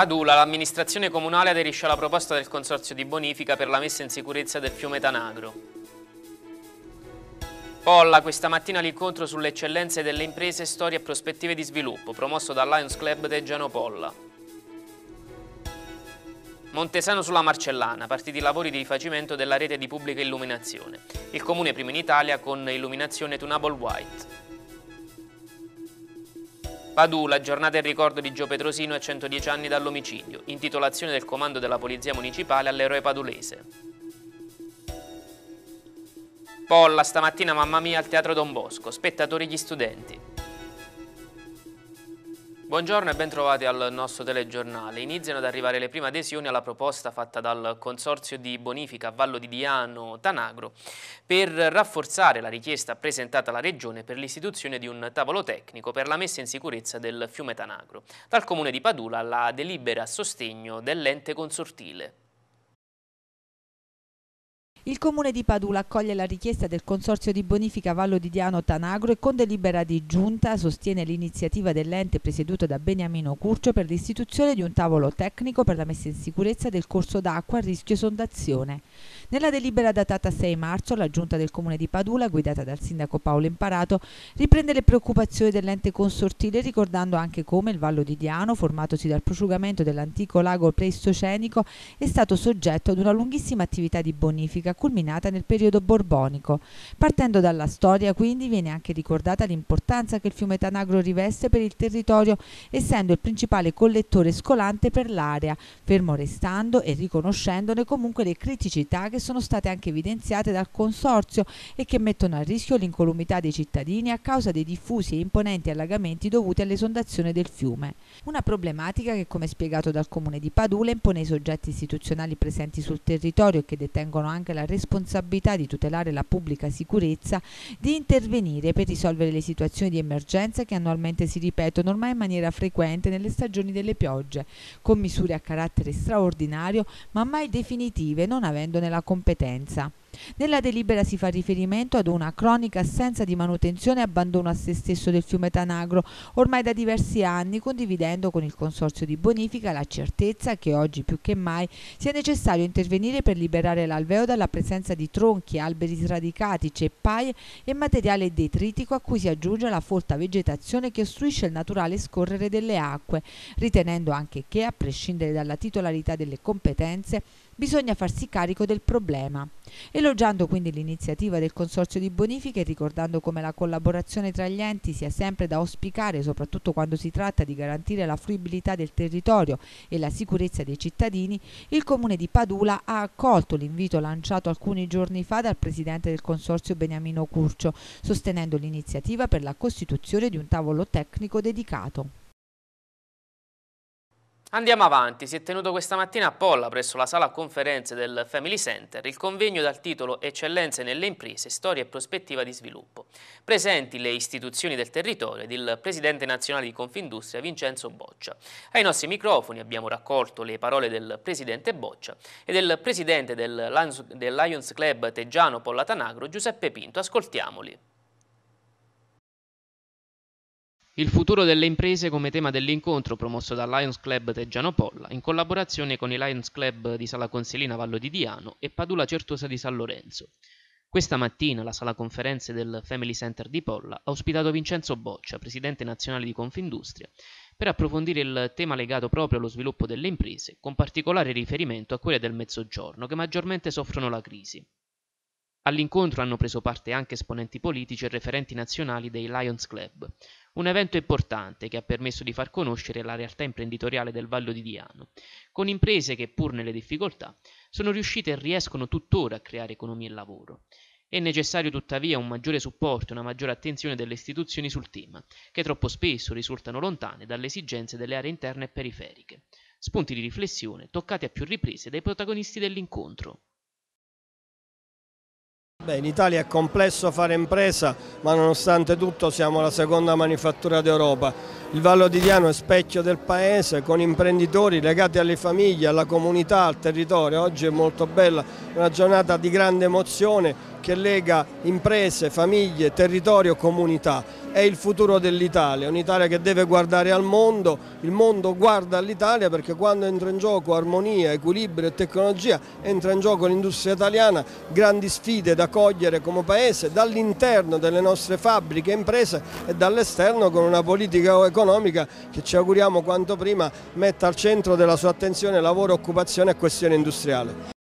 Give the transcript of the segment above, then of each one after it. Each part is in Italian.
Padula, l'amministrazione comunale aderisce alla proposta del Consorzio di Bonifica per la messa in sicurezza del fiume Tanagro. Polla, questa mattina l'incontro sulle eccellenze delle imprese, storie e prospettive di sviluppo, promosso dal Lions Club de Giano Polla. Montesano sulla Marcellana, partiti i lavori di rifacimento della rete di pubblica illuminazione. Il comune primo in Italia con illuminazione Tunable White. Padula, giornata in ricordo di Gio Petrosino e 110 anni dall'omicidio, intitolazione del comando della Polizia Municipale all'eroe padulese. Polla, stamattina mamma mia al Teatro Don Bosco, spettatori gli studenti. Buongiorno e bentrovati al nostro telegiornale. Iniziano ad arrivare le prime adesioni alla proposta fatta dal Consorzio di Bonifica Vallo di Diano Tanagro per rafforzare la richiesta presentata alla Regione per l'istituzione di un tavolo tecnico per la messa in sicurezza del fiume Tanagro. Dal Comune di Padula la delibera a sostegno dell'ente consortile. Il comune di Padula accoglie la richiesta del Consorzio di bonifica Vallo di Diano Tanagro e con delibera di giunta sostiene l'iniziativa dell'ente presieduto da Beniamino Curcio per l'istituzione di un tavolo tecnico per la messa in sicurezza del corso d'acqua a rischio sondazione. Nella delibera datata 6 marzo, la giunta del comune di Padula, guidata dal sindaco Paolo Imparato, riprende le preoccupazioni dell'ente consortile ricordando anche come il Vallo di Diano, formatosi dal prosciugamento dell'antico lago pleistocenico, è stato soggetto ad una lunghissima attività di bonifica culminata nel periodo borbonico. Partendo dalla storia, quindi, viene anche ricordata l'importanza che il fiume Tanagro riveste per il territorio, essendo il principale collettore scolante per l'area, fermo restando e riconoscendone comunque le criticità che sono state anche evidenziate dal Consorzio e che mettono a rischio l'incolumità dei cittadini a causa dei diffusi e imponenti allagamenti dovuti all'esondazione del fiume. Una problematica che, come spiegato dal Comune di Padula, impone ai soggetti istituzionali presenti sul territorio e che detengono anche la responsabilità di tutelare la pubblica sicurezza di intervenire per risolvere le situazioni di emergenza che annualmente si ripetono ormai in maniera frequente nelle stagioni delle piogge, con misure a carattere straordinario ma mai definitive non avendone la competenza. Nella delibera si fa riferimento ad una cronica assenza di manutenzione e abbandono a se stesso del fiume Tanagro, ormai da diversi anni, condividendo con il Consorzio di Bonifica la certezza che oggi più che mai sia necessario intervenire per liberare l'alveo dalla presenza di tronchi, alberi sradicati, ceppaie e materiale detritico a cui si aggiunge la folta vegetazione che ostruisce il naturale scorrere delle acque, ritenendo anche che, a prescindere dalla titolarità delle competenze, bisogna farsi carico del problema. Elogiando quindi l'iniziativa del Consorzio di Bonifiche e ricordando come la collaborazione tra gli enti sia sempre da auspicare, soprattutto quando si tratta di garantire la fruibilità del territorio e la sicurezza dei cittadini, il Comune di Padula ha accolto l'invito lanciato alcuni giorni fa dal Presidente del Consorzio Beniamino Curcio, sostenendo l'iniziativa per la costituzione di un tavolo tecnico dedicato. Andiamo avanti, si è tenuto questa mattina a Polla presso la sala conferenze del Family Center il convegno dal titolo Eccellenze nelle imprese, storia e prospettiva di sviluppo. Presenti le istituzioni del territorio ed il presidente nazionale di Confindustria Vincenzo Boccia. Ai nostri microfoni abbiamo raccolto le parole del presidente Boccia e del presidente del Lions Club Teggiano Polla Tanagro Giuseppe Pinto. Ascoltiamoli. Il futuro delle imprese come tema dell'incontro promosso dal Lions Club Teggiano Polla in collaborazione con i Lions Club di Sala Conselina Vallo di Diano e Padula Certosa di San Lorenzo. Questa mattina la sala conferenze del Family Center di Polla ha ospitato Vincenzo Boccia, presidente nazionale di Confindustria, per approfondire il tema legato proprio allo sviluppo delle imprese, con particolare riferimento a quelle del mezzogiorno che maggiormente soffrono la crisi. All'incontro hanno preso parte anche esponenti politici e referenti nazionali dei Lions Club, un evento importante che ha permesso di far conoscere la realtà imprenditoriale del Vallo di Diano, con imprese che pur nelle difficoltà sono riuscite e riescono tuttora a creare economia e lavoro. È necessario tuttavia un maggiore supporto e una maggiore attenzione delle istituzioni sul tema, che troppo spesso risultano lontane dalle esigenze delle aree interne e periferiche. Spunti di riflessione toccati a più riprese dai protagonisti dell'incontro. Beh, in Italia è complesso fare impresa, ma nonostante tutto siamo la seconda manifattura d'Europa. Il Vallo di Diano è specchio del paese con imprenditori legati alle famiglie, alla comunità, al territorio. Oggi è molto bella, è una giornata di grande emozione che lega imprese, famiglie, territorio, comunità. È il futuro dell'Italia, un'Italia che deve guardare al mondo, il mondo guarda all'Italia perché quando entra in gioco armonia, equilibrio e tecnologia, entra in gioco l'industria italiana, grandi sfide da cogliere come Paese dall'interno delle nostre fabbriche e imprese e dall'esterno con una politica economica che ci auguriamo quanto prima metta al centro della sua attenzione lavoro, occupazione e questione industriale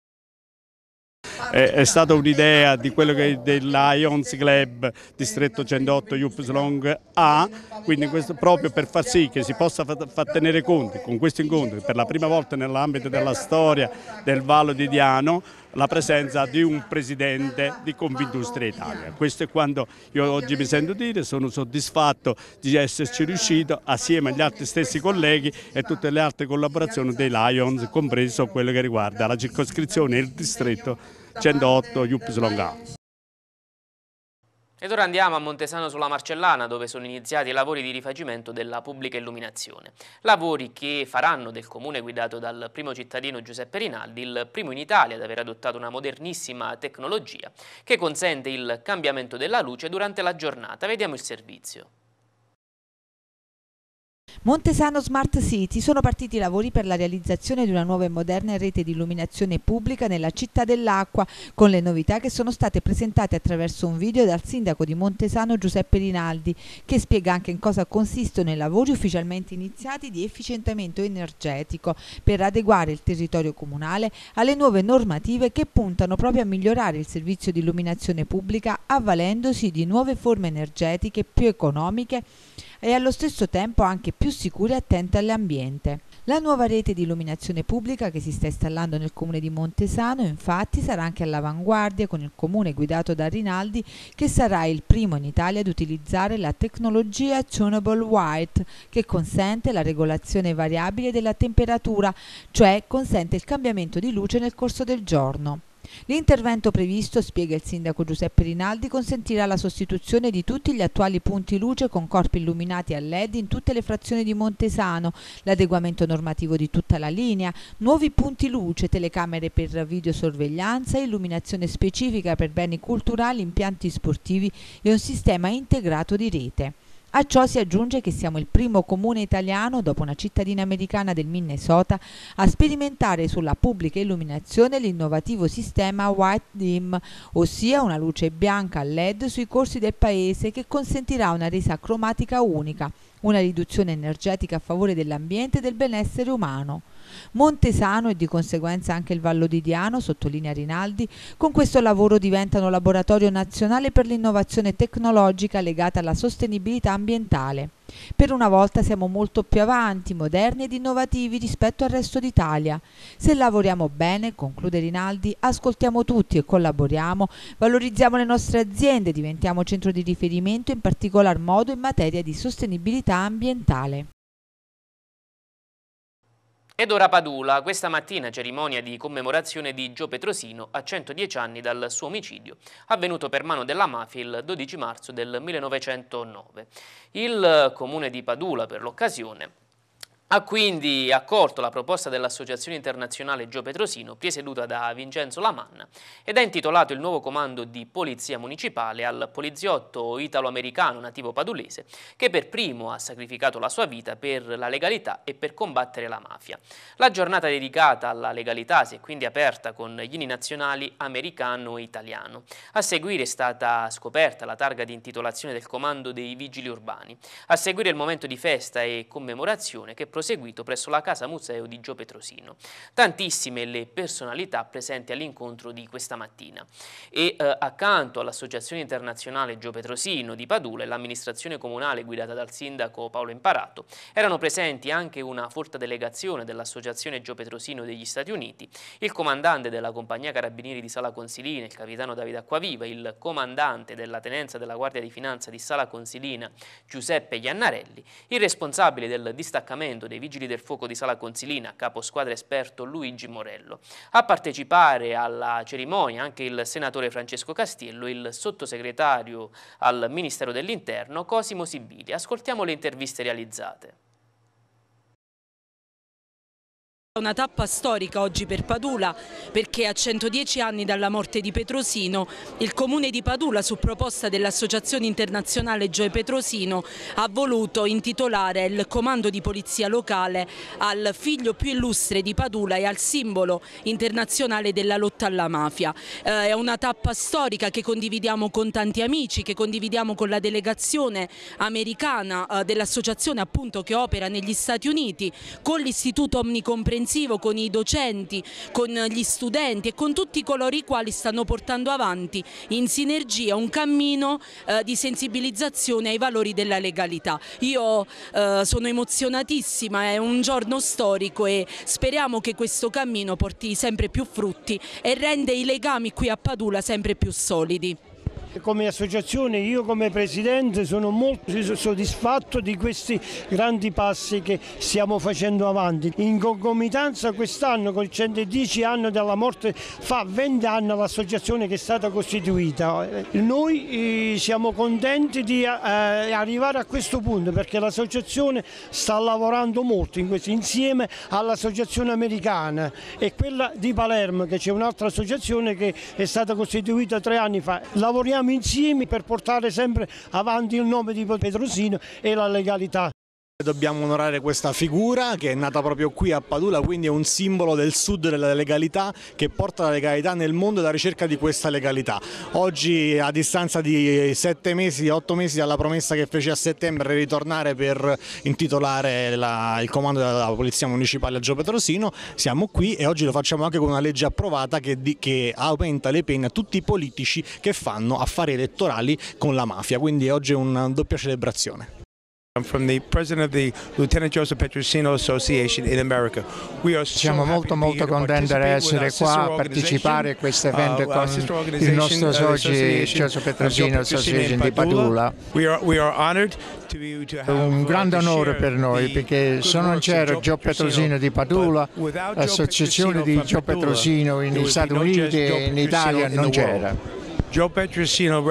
è, è stata un'idea di quello che dell'Ions Club Distretto 108 Youth Long A, quindi questo, proprio per far sì che si possa far, far tenere conto con questo incontro, per la prima volta nell'ambito della storia del Vallo di Diano, la presenza di un presidente di Confindustria Italia. Questo è quanto io oggi mi sento dire, sono soddisfatto di esserci riuscito assieme agli altri stessi colleghi e tutte le altre collaborazioni dei Lions, compreso quello che riguarda la circoscrizione e il distretto 108 Iuppis Longa. Ed ora andiamo a Montesano sulla Marcellana dove sono iniziati i lavori di rifacimento della pubblica illuminazione. Lavori che faranno del comune guidato dal primo cittadino Giuseppe Rinaldi il primo in Italia ad aver adottato una modernissima tecnologia che consente il cambiamento della luce durante la giornata. Vediamo il servizio. Montesano Smart City sono partiti i lavori per la realizzazione di una nuova e moderna rete di illuminazione pubblica nella città dell'acqua, con le novità che sono state presentate attraverso un video dal sindaco di Montesano Giuseppe Rinaldi, che spiega anche in cosa consistono i lavori ufficialmente iniziati di efficientamento energetico per adeguare il territorio comunale alle nuove normative che puntano proprio a migliorare il servizio di illuminazione pubblica avvalendosi di nuove forme energetiche più economiche e allo stesso tempo anche più sicure e attente all'ambiente. La nuova rete di illuminazione pubblica che si sta installando nel comune di Montesano infatti sarà anche all'avanguardia con il comune guidato da Rinaldi che sarà il primo in Italia ad utilizzare la tecnologia Tunable White che consente la regolazione variabile della temperatura, cioè consente il cambiamento di luce nel corso del giorno. L'intervento previsto, spiega il sindaco Giuseppe Rinaldi, consentirà la sostituzione di tutti gli attuali punti luce con corpi illuminati a LED in tutte le frazioni di Montesano, l'adeguamento normativo di tutta la linea, nuovi punti luce, telecamere per videosorveglianza, illuminazione specifica per beni culturali, impianti sportivi e un sistema integrato di rete. A ciò si aggiunge che siamo il primo comune italiano, dopo una cittadina americana del Minnesota, a sperimentare sulla pubblica illuminazione l'innovativo sistema White Dim, ossia una luce bianca a LED sui corsi del paese che consentirà una resa cromatica unica, una riduzione energetica a favore dell'ambiente e del benessere umano. Montesano e di conseguenza anche il Vallo di Diano, sottolinea Rinaldi, con questo lavoro diventano laboratorio nazionale per l'innovazione tecnologica legata alla sostenibilità ambientale. Per una volta siamo molto più avanti, moderni ed innovativi rispetto al resto d'Italia. Se lavoriamo bene, conclude Rinaldi, ascoltiamo tutti e collaboriamo, valorizziamo le nostre aziende, diventiamo centro di riferimento in particolar modo in materia di sostenibilità ambientale. Ed ora Padula, questa mattina cerimonia di commemorazione di Gio Petrosino a 110 anni dal suo omicidio, avvenuto per mano della mafia il 12 marzo del 1909. Il comune di Padula per l'occasione ha quindi accolto la proposta dell'Associazione Internazionale Gio Petrosino, presieduta da Vincenzo Lamanna, ed ha intitolato il nuovo comando di Polizia Municipale al poliziotto italo-americano nativo padulese, che per primo ha sacrificato la sua vita per la legalità e per combattere la mafia. La giornata dedicata alla legalità si è quindi aperta con gli inni nazionali americano e italiano. A seguire è stata scoperta la targa di intitolazione del comando dei vigili urbani. A seguire il momento di festa e commemorazione che prosegue proseguito presso la Casa Museo di Gio Petrosino. Tantissime le personalità presenti all'incontro di questa mattina e eh, accanto all'Associazione Internazionale Gio Petrosino di Padula e l'amministrazione comunale guidata dal sindaco Paolo Imparato erano presenti anche una forte delegazione dell'Associazione Gio Petrosino degli Stati Uniti, il comandante della compagnia Carabinieri di Sala Consilina, il capitano Davide Acquaviva, il comandante della tenenza della Guardia di Finanza di Sala Consilina Giuseppe Giannarelli, il responsabile del distaccamento dei Vigili del Fuoco di Sala Consilina, capo squadra esperto Luigi Morello. A partecipare alla cerimonia anche il senatore Francesco Castillo il sottosegretario al Ministero dell'Interno Cosimo Sibili. Ascoltiamo le interviste realizzate. Una tappa storica oggi per Padula perché a 110 anni dalla morte di Petrosino il comune di Padula su proposta dell'associazione internazionale Gioe Petrosino ha voluto intitolare il comando di polizia locale al figlio più illustre di Padula e al simbolo internazionale della lotta alla mafia. Eh, è una tappa storica che condividiamo con tanti amici, che condividiamo con la delegazione americana eh, dell'associazione appunto che opera negli Stati Uniti, con l'istituto omnicomprensivo intensivo con i docenti, con gli studenti e con tutti coloro i quali stanno portando avanti in sinergia un cammino eh, di sensibilizzazione ai valori della legalità. Io eh, sono emozionatissima, è un giorno storico e speriamo che questo cammino porti sempre più frutti e rende i legami qui a Padula sempre più solidi. Come associazione io come Presidente sono molto soddisfatto di questi grandi passi che stiamo facendo avanti. In concomitanza quest'anno con il 110 anno della morte fa 20 anni l'associazione che è stata costituita. Noi eh, siamo contenti di eh, arrivare a questo punto perché l'associazione sta lavorando molto in questo, insieme all'associazione americana e quella di Palermo che c'è un'altra associazione che è stata costituita tre anni fa. Lavoriamo lavoriamo insieme per portare sempre avanti il nome di Petrosino e la legalità. Dobbiamo onorare questa figura che è nata proprio qui a Padula, quindi è un simbolo del sud della legalità che porta la legalità nel mondo e la ricerca di questa legalità. Oggi a distanza di sette mesi, otto mesi dalla promessa che fece a settembre di ritornare per intitolare la, il comando della Polizia Municipale a Gio Petrosino, siamo qui e oggi lo facciamo anche con una legge approvata che, di, che aumenta le pene a tutti i politici che fanno affari elettorali con la mafia, quindi oggi è una doppia celebrazione. Siamo molto molto contenti di essere qua a partecipare a questo uh, evento con il nostro uh, socio Giorgio Petrosino Association di Padula. È un uh, grande onore per noi perché se certo non c'era Gio Petrosino di Padula, l'associazione di Gio Petrosino negli Stati Uniti e in Italia non c'era. Joe Petrosino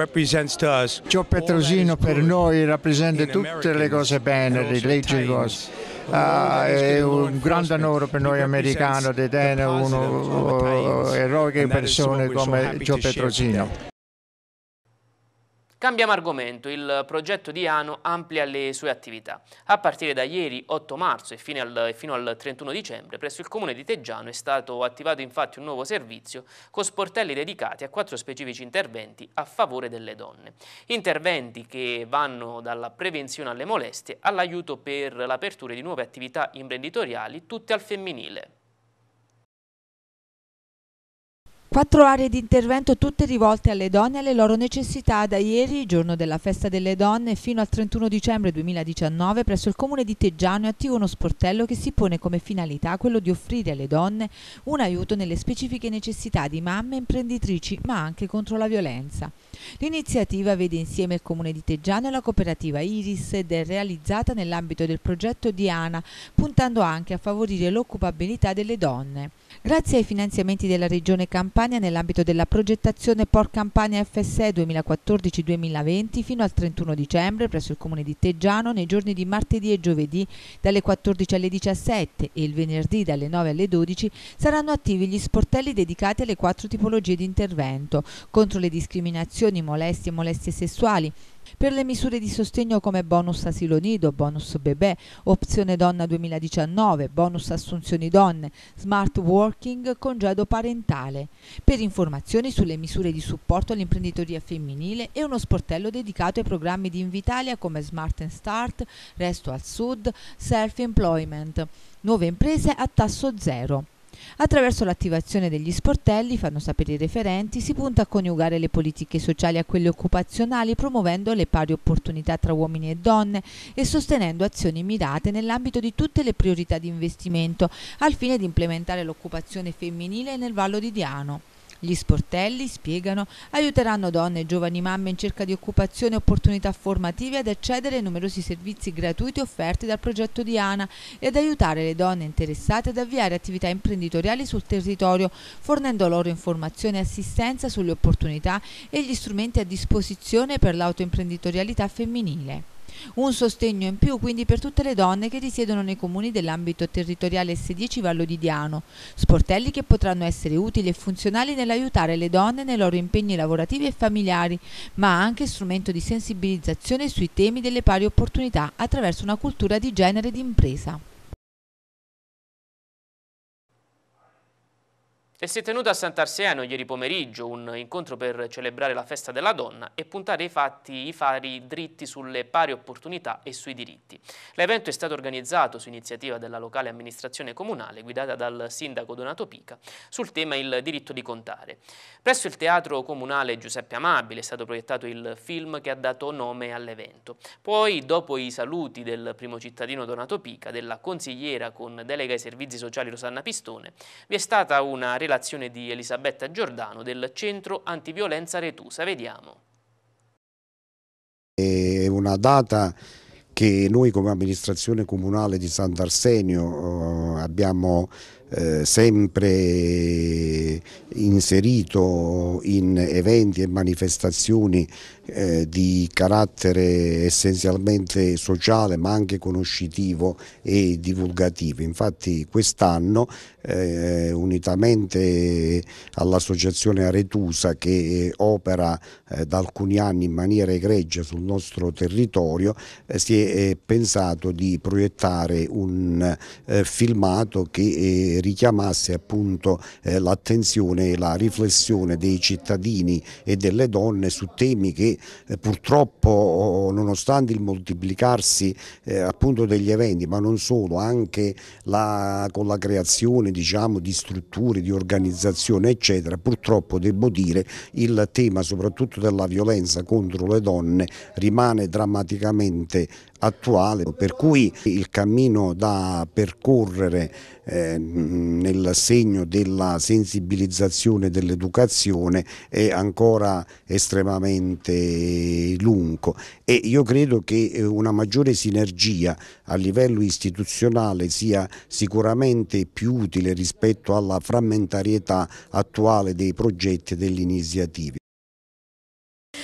per noi rappresenta tutte le cose bene, le leggi e cose. Ah, è un grande onore per noi americani di tenere un eroico persone come Joe Petrosino. Cambiamo argomento, il progetto di Ano amplia le sue attività. A partire da ieri 8 marzo e fino al, fino al 31 dicembre presso il comune di Teggiano è stato attivato infatti un nuovo servizio con sportelli dedicati a quattro specifici interventi a favore delle donne. Interventi che vanno dalla prevenzione alle molestie all'aiuto per l'apertura di nuove attività imprenditoriali tutte al femminile. Quattro aree di intervento tutte rivolte alle donne e alle loro necessità da ieri, giorno della festa delle donne, fino al 31 dicembre 2019 presso il comune di Teggiano è attivo uno sportello che si pone come finalità quello di offrire alle donne un aiuto nelle specifiche necessità di mamme imprenditrici ma anche contro la violenza. L'iniziativa vede insieme il comune di Teggiano e la cooperativa Iris ed è realizzata nell'ambito del progetto Diana, puntando anche a favorire l'occupabilità delle donne. Grazie ai finanziamenti della regione Campania Campania nell'ambito della progettazione Port Campania FSE 2014-2020 fino al 31 dicembre presso il comune di Teggiano nei giorni di martedì e giovedì dalle 14 alle 17 e il venerdì dalle 9 alle 12 saranno attivi gli sportelli dedicati alle quattro tipologie di intervento contro le discriminazioni, molestie e molestie sessuali, per le misure di sostegno come bonus asilo nido, bonus bebè, opzione donna 2019, bonus assunzioni donne, smart working, congedo parentale. Per informazioni sulle misure di supporto all'imprenditoria femminile e uno sportello dedicato ai programmi di Invitalia come Smart and Start, Resto al Sud, Self Employment. Nuove imprese a tasso zero. Attraverso l'attivazione degli sportelli, fanno sapere i referenti, si punta a coniugare le politiche sociali a quelle occupazionali promuovendo le pari opportunità tra uomini e donne e sostenendo azioni mirate nell'ambito di tutte le priorità di investimento al fine di implementare l'occupazione femminile nel Vallo di Diano. Gli sportelli, spiegano, aiuteranno donne e giovani mamme in cerca di occupazione e opportunità formative ad accedere ai numerosi servizi gratuiti offerti dal progetto Diana e ad aiutare le donne interessate ad avviare attività imprenditoriali sul territorio, fornendo loro informazioni e assistenza sulle opportunità e gli strumenti a disposizione per l'autoimprenditorialità femminile. Un sostegno in più quindi per tutte le donne che risiedono nei comuni dell'ambito territoriale S10 Vallo di Diano. sportelli che potranno essere utili e funzionali nell'aiutare le donne nei loro impegni lavorativi e familiari, ma anche strumento di sensibilizzazione sui temi delle pari opportunità attraverso una cultura di genere e di impresa. E si è tenuto a Sant'Arsiano ieri pomeriggio un incontro per celebrare la festa della donna e puntare i fatti, i fari dritti sulle pari opportunità e sui diritti. L'evento è stato organizzato su iniziativa della locale amministrazione comunale guidata dal sindaco Donato Pica sul tema il diritto di contare. Presso il teatro comunale Giuseppe Amabile è stato proiettato il film che ha dato nome all'evento. Poi dopo i saluti del primo cittadino Donato Pica, della consigliera con delega ai servizi sociali Rosanna Pistone, vi è stata una relazione relazione di Elisabetta Giordano del Centro Antiviolenza Retusa. Vediamo. È una data che noi come amministrazione comunale di Sant'Arsenio eh, abbiamo eh, sempre inserito in eventi e manifestazioni eh, di carattere essenzialmente sociale ma anche conoscitivo e divulgativo. Infatti quest'anno eh, unitamente all'associazione Aretusa che eh, opera eh, da alcuni anni in maniera egregia sul nostro territorio, eh, si è eh, pensato di proiettare un eh, filmato che richiamasse appunto l'attenzione e la riflessione dei cittadini e delle donne su temi che purtroppo nonostante il moltiplicarsi appunto degli eventi ma non solo anche la, con la creazione diciamo, di strutture, di organizzazione eccetera, purtroppo devo dire il tema soprattutto della violenza contro le donne rimane drammaticamente attuale, per cui il cammino da percorrere eh, nel segno della sensibilizzazione dell'educazione è ancora estremamente lungo e io credo che eh, una maggiore sinergia a livello istituzionale sia sicuramente più utile rispetto alla frammentarietà attuale dei progetti e delle iniziative.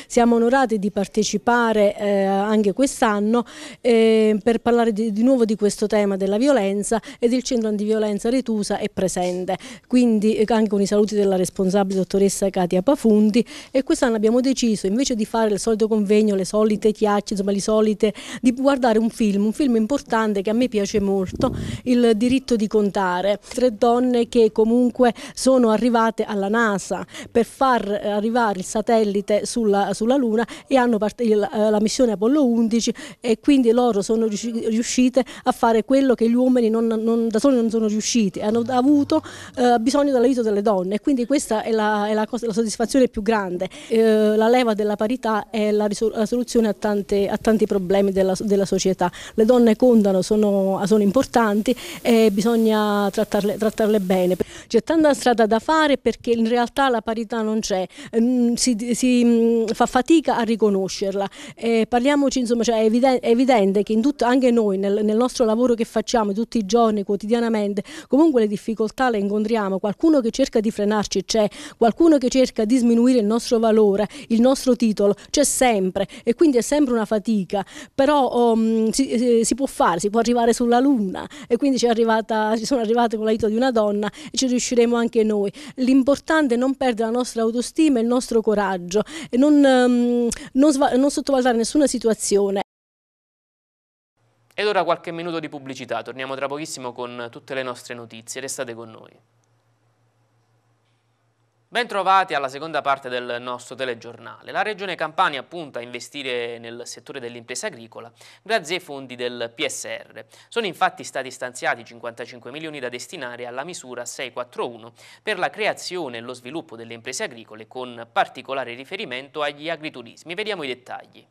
Siamo onorati di partecipare eh, anche quest'anno eh, per parlare di, di, nuovo di questo tema della violenza ed il centro antiviolenza Retusa è presente, quindi eh, anche con i saluti della responsabile dottoressa Katia Pafundi e quest'anno abbiamo deciso invece di fare il solito convegno, le solite chiacchiere, insomma le solite, di guardare un film, un film importante che a me piace molto, Il diritto di contare, tre donne che comunque sono arrivate alla NASA per far eh, arrivare il satellite sulla sulla, sulla Luna e hanno eh, la, missione Apollo 11 e quindi loro sono riuscite a fare quello che gli uomini non, non, da soli non sono riusciti, hanno avuto eh, bisogno dell'aiuto delle donne e quindi questa è la, è la, cosa, la soddisfazione più grande, eh, la leva della parità è la, la soluzione a, tante, a, tanti problemi della, della, società, le donne contano, sono, sono importanti e bisogna trattarle, trattarle bene. C'è tanta strada da fare perché in realtà la parità non c'è, mm, si, si, mm, fa fatica a riconoscerla. Eh, parliamoci, insomma, cioè è, evidente, è, evidente, che tutto, anche noi nel, nel, nostro lavoro che facciamo tutti i giorni, quotidianamente, comunque le difficoltà le incontriamo, qualcuno che cerca di frenarci c'è, qualcuno che cerca di sminuire il nostro valore, il nostro titolo, c'è sempre e quindi è sempre una fatica, però um, si, eh, si, può fare, si può arrivare sulla luna e quindi ci, arrivata, ci sono arrivate con l'aiuto di una donna e ci riusciremo anche noi. L'importante è non perdere la nostra autostima e il nostro coraggio e non non, ehm, non, non sottovalutare nessuna situazione. Ed ora qualche minuto di pubblicità, torniamo tra pochissimo con tutte le nostre notizie, restate con noi. Bentrovati alla seconda parte del nostro telegiornale. La Regione Campania punta a investire nel settore dell'impresa agricola grazie ai fondi del PSR. Sono infatti stati stanziati 55 milioni da destinare alla misura 641 per la creazione e lo sviluppo delle imprese agricole con particolare riferimento agli agriturismi. Vediamo i dettagli.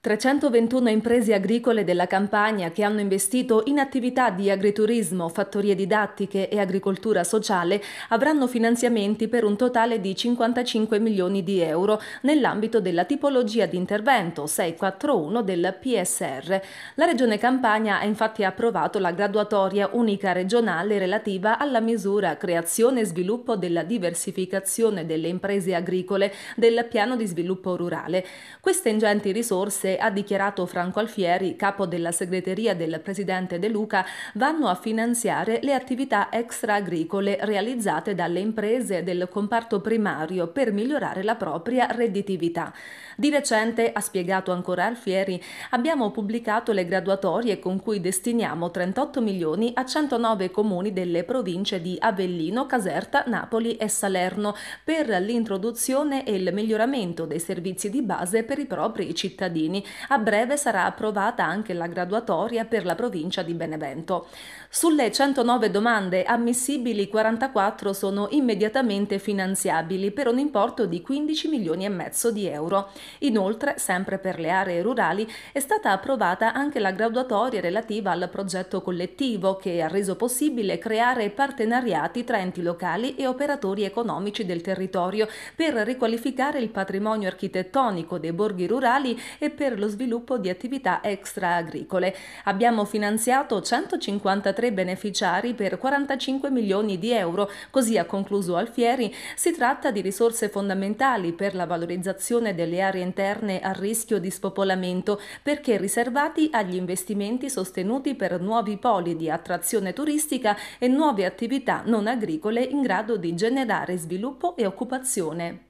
321 imprese agricole della Campania che hanno investito in attività di agriturismo, fattorie didattiche e agricoltura sociale avranno finanziamenti per un totale di 55 milioni di euro nell'ambito della tipologia di intervento 641 del PSR. La Regione Campania ha infatti approvato la graduatoria unica regionale relativa alla misura creazione e sviluppo della diversificazione delle imprese agricole del piano di sviluppo rurale. Queste ingenti risorse Paese, ha dichiarato Franco Alfieri, capo della segreteria del presidente De Luca, vanno a finanziare le attività extra-agricole realizzate dalle imprese del comparto primario per migliorare la propria redditività. Di recente, ha spiegato ancora Alfieri, abbiamo pubblicato le graduatorie con cui destiniamo 38 milioni a 109 comuni delle province di Avellino, Caserta, Napoli e Salerno per l'introduzione e il miglioramento dei servizi di base per i propri cittadini a breve sarà approvata anche la graduatoria per la provincia di Benevento. Sulle 109 domande ammissibili, 44 sono immediatamente finanziabili per un importo di 15 milioni e mezzo di euro. Inoltre, sempre per le aree rurali, è stata approvata anche la graduatoria relativa al progetto collettivo che ha reso possibile creare partenariati tra enti locali e operatori economici del territorio per riqualificare il patrimonio architettonico dei borghi rurali e per lo sviluppo di attività extra agricole. Abbiamo finanziato 153 43 beneficiari per 45 milioni di euro, così ha concluso Alfieri. Si tratta di risorse fondamentali per la valorizzazione delle aree interne a rischio di spopolamento, perché riservati agli investimenti sostenuti per nuovi poli di attrazione turistica e nuove attività non agricole in grado di generare sviluppo e occupazione.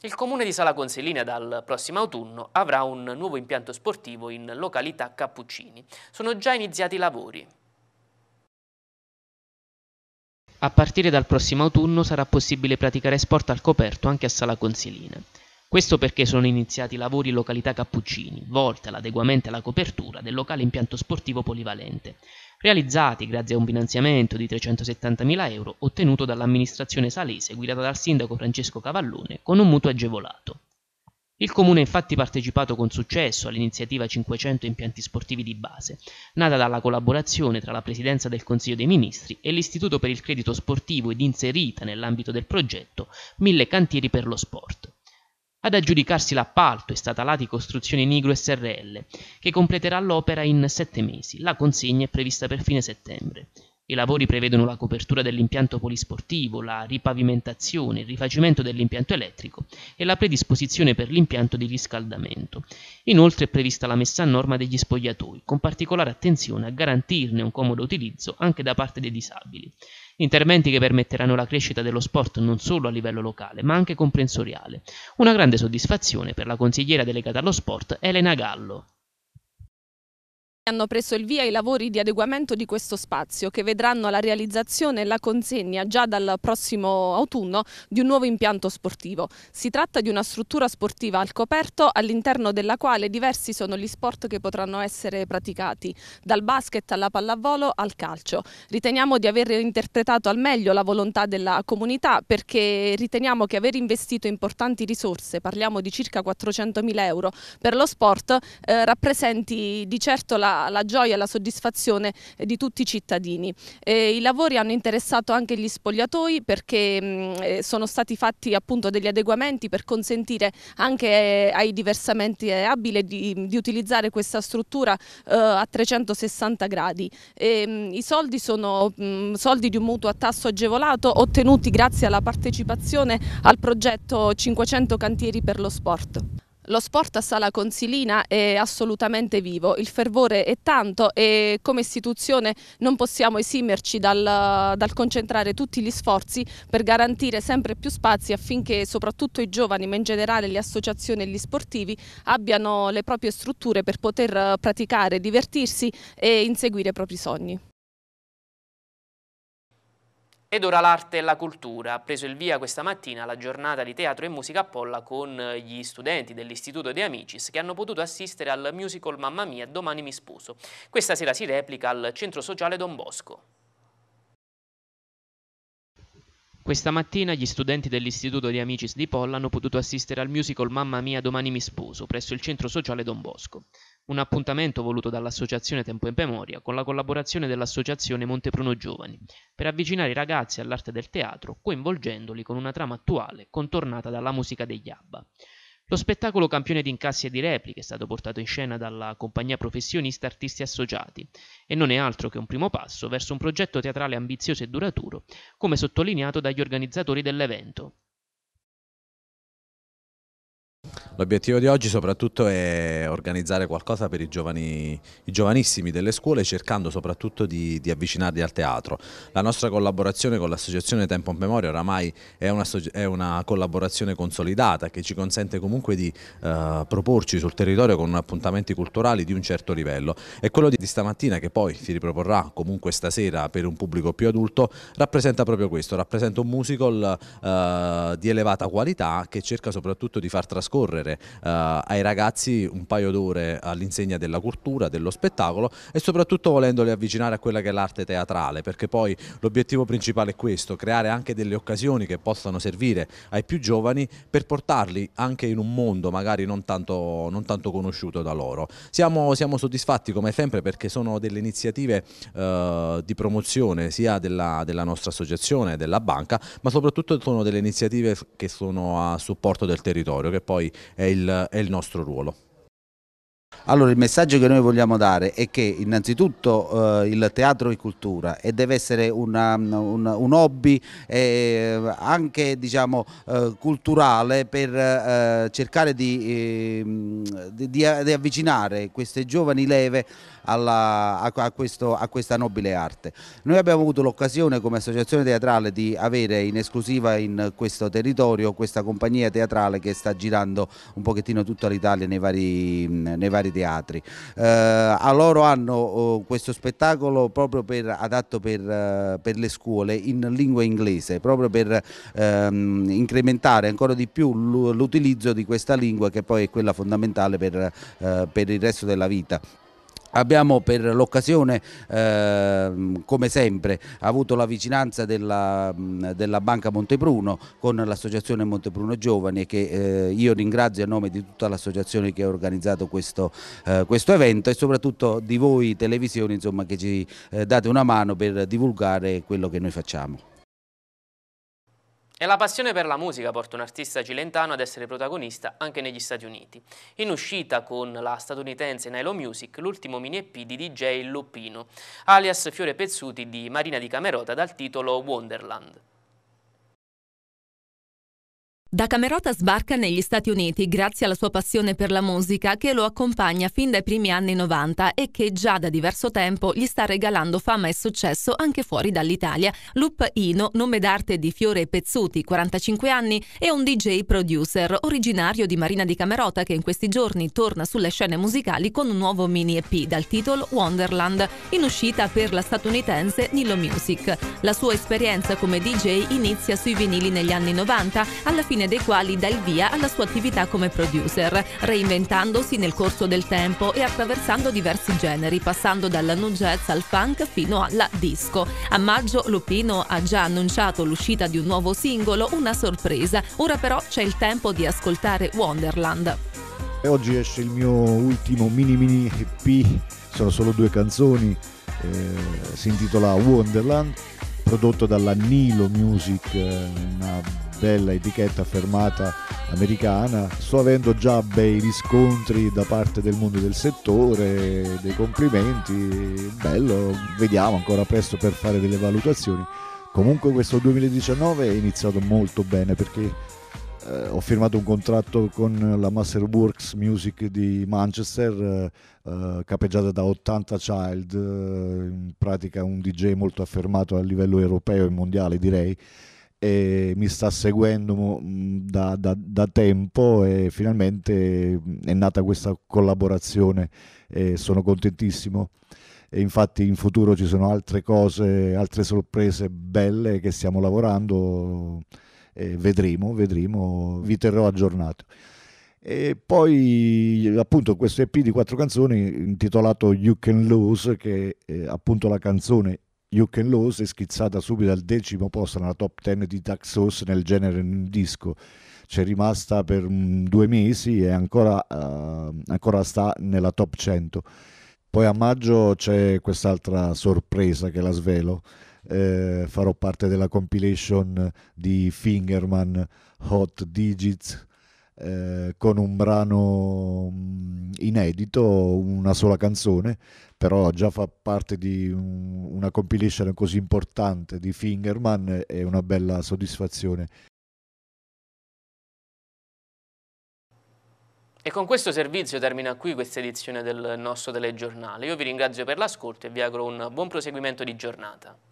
Il comune di Sala Consilina dal prossimo autunno avrà un nuovo impianto sportivo in località Cappuccini. Sono già iniziati i lavori. A partire dal prossimo autunno sarà possibile praticare sport al coperto anche a Sala Consilina. Questo perché sono iniziati i lavori in località Cappuccini, volte all'adeguamento e alla copertura del locale impianto sportivo polivalente realizzati grazie a un finanziamento di 370.000 euro ottenuto dall'amministrazione salese guidata dal sindaco Francesco Cavallone con un mutuo agevolato. Il comune ha infatti partecipato con successo all'iniziativa 500 impianti sportivi di base, nata dalla collaborazione tra la Presidenza del Consiglio dei Ministri e l'Istituto per il Credito Sportivo ed inserita nell'ambito del progetto Mille Cantieri per lo Sport ad aggiudicarsi l'appalto è stata Lati Costruzioni Nigro Srl, che completerà l'opera in sette mesi. La consegna è prevista per fine settembre. I lavori prevedono la copertura dell'impianto polisportivo, la ripavimentazione, il rifacimento dell'impianto elettrico e la predisposizione per l'impianto di riscaldamento. Inoltre è prevista la messa a norma degli spogliatoi, con particolare attenzione a garantirne un comodo utilizzo anche da parte dei disabili interventi che permetteranno la crescita dello sport non solo a livello locale, ma anche comprensoriale. Una grande soddisfazione per la consigliera delegata allo sport Elena Gallo. Hanno preso il via i lavori di adeguamento di questo spazio che vedranno la realizzazione e la consegna già dal prossimo autunno di un nuovo impianto sportivo. Si tratta di una struttura sportiva al coperto all'interno della quale diversi sono gli sport che potranno essere praticati, dal basket alla pallavolo al calcio. Riteniamo di aver interpretato al meglio la volontà della comunità perché riteniamo che aver investito importanti risorse, parliamo di circa 400.000 euro, per lo sport eh, rappresenti di certo la la, gioia e la soddisfazione eh, di tutti i cittadini. Eh, I lavori hanno interessato anche gli spogliatoi perché mh, mm, eh, sono stati fatti appunto degli adeguamenti per consentire anche eh, ai diversamente abili di, di utilizzare questa struttura eh, a 360 gradi. E, ehm, mh, I soldi sono mh, mm, soldi di un mutuo a tasso agevolato ottenuti grazie alla partecipazione al progetto 500 cantieri per lo sport. Lo sport a Sala Consilina è assolutamente vivo, il fervore è tanto e come istituzione non possiamo esimerci dal, dal, concentrare tutti gli sforzi per garantire sempre più spazi affinché soprattutto i giovani ma in generale le associazioni e gli sportivi abbiano le proprie strutture per poter praticare, divertirsi e inseguire i propri sogni. Ed ora l'arte e la cultura. Ha preso il via questa mattina la giornata di teatro e musica a Polla con gli studenti dell'Istituto De Amicis che hanno potuto assistere al musical Mamma Mia Domani mi sposo. Questa sera si replica al Centro Sociale Don Bosco. Questa mattina gli studenti dell'Istituto di Amicis di Polla hanno potuto assistere al musical Mamma Mia Domani mi sposo presso il Centro Sociale Don Bosco un appuntamento voluto dall'Associazione Tempo e Memoria con la collaborazione dell'Associazione Montepruno Giovani, per avvicinare i ragazzi all'arte del teatro, coinvolgendoli con una trama attuale contornata dalla musica degli ABBA. Lo spettacolo campione di incassi e di repliche è stato portato in scena dalla compagnia professionista Artisti Associati e non è altro che un primo passo verso un progetto teatrale ambizioso e duraturo, come sottolineato dagli organizzatori dell'evento, L'obiettivo di oggi soprattutto è organizzare qualcosa per i, giovani, i giovanissimi delle scuole cercando soprattutto di, di, avvicinarli al teatro. La nostra collaborazione con l'associazione Tempo in Memoria oramai è una, è una, collaborazione consolidata che ci consente comunque di eh, proporci sul territorio con appuntamenti culturali di un certo livello e quello di stamattina che poi si riproporrà comunque stasera per un pubblico più adulto rappresenta proprio questo, rappresenta un musical eh, di elevata qualità che cerca soprattutto di far trascorrere dare uh, eh, ai ragazzi un paio d'ore all'insegna della cultura, dello spettacolo e soprattutto volendoli avvicinare a quella che è l'arte teatrale perché poi l'obiettivo principale è questo, creare anche delle occasioni che possano servire ai più giovani per portarli anche in un mondo magari non tanto, non tanto conosciuto da loro. Siamo, siamo, soddisfatti come sempre perché sono delle iniziative uh, di promozione sia della, della nostra associazione, della banca, ma soprattutto sono delle iniziative che sono a supporto del territorio, che poi è il, è il nostro ruolo. Allora il messaggio che noi vogliamo dare è che innanzitutto eh, il teatro è cultura e deve essere una, um, un, un, hobby eh, anche diciamo, eh, culturale per eh, cercare di, ehm, di, eh, di, avvicinare queste giovani leve alla, a, a, questo, a questa nobile arte. Noi abbiamo avuto l'occasione come associazione teatrale di avere in esclusiva in questo territorio questa compagnia teatrale che sta girando un pochettino tutta l'Italia nei vari, nei vari teatri teatri. Eh, a loro hanno oh, questo spettacolo proprio per, adatto per, eh, per, le scuole in lingua inglese, proprio per um, incrementare ancora di più l'utilizzo di questa lingua che poi è quella fondamentale per, uh, per il resto della vita. Abbiamo per l'occasione, eh, come sempre, avuto la vicinanza della, mm, della Banca Montepruno con l'associazione Montepruno Giovani che eh, io ringrazio a nome di tutta l'associazione che ha organizzato questo, eh, questo, evento e soprattutto di voi televisioni insomma, che ci eh, date una mano per divulgare quello che noi facciamo. È la passione per la musica porta un artista cilentano ad essere protagonista anche negli Stati Uniti. In uscita con la statunitense Nilo Music, l'ultimo mini EP di DJ Lupino, alias Fiore Pezzuti di Marina di Camerota dal titolo Wonderland. Da Camerota sbarca negli Stati Uniti grazie alla sua passione per la musica che lo accompagna fin dai primi anni 90 e che già da diverso tempo gli sta regalando fama e successo anche fuori dall'Italia. Loop Ino, nome d'arte di Fiore Pezzuti, 45 anni, è un DJ producer originario di Marina di Camerota che in questi giorni torna sulle scene musicali con un nuovo mini EP dal titolo Wonderland, in uscita per la statunitense Nilo Music. La sua esperienza come DJ inizia sui vinili negli anni 90, alla fine decine dei quali dà il via alla sua attività come producer, reinventandosi nel corso del tempo e attraversando diversi generi, passando dalla nu jazz al funk fino alla disco. A maggio Lupino ha già annunciato l'uscita di un nuovo singolo, una sorpresa. Ora però c'è il tempo di ascoltare Wonderland. Oggi esce il mio ultimo mini mini EP, sono solo due canzoni, eh, si intitola Wonderland, prodotto dalla Nilo Music, eh, una bella etichetta fermata americana, sto avendo già bei riscontri da parte del mondo del settore, dei complimenti, bello, vediamo ancora presto per fare delle valutazioni. Comunque questo 2019 è iniziato molto bene perché eh, ho firmato un contratto con la Masterworks Music di Manchester, eh, eh capeggiata da 80 Child, eh, in pratica un DJ molto affermato a livello europeo e mondiale direi, e mi sta seguendo mm, da, da, da, tempo e finalmente mm, è nata questa collaborazione e sono contentissimo. E infatti in futuro ci sono altre cose, altre sorprese belle che stiamo lavorando, e vedremo, vedremo, vi terrò aggiornato. E poi appunto questo EP di quattro canzoni intitolato You Can Lose, che è eh, appunto la canzone You Can Lose è schizzata subito al decimo posto nella top 10 di Daxos nel genere in disco. C'è rimasta per mm, due mesi e ancora, uh, ancora sta nella top 100. Poi a maggio c'è quest'altra sorpresa che la svelo. Eh, farò parte della compilation di Fingerman Hot Digits eh, con un brano mm, inedito, una sola canzone però già fa parte di un, una compilation così importante di Fingerman è una bella soddisfazione. E con questo servizio termina qui questa edizione del nostro telegiornale. Io vi ringrazio per l'ascolto e vi auguro un buon proseguimento di giornata.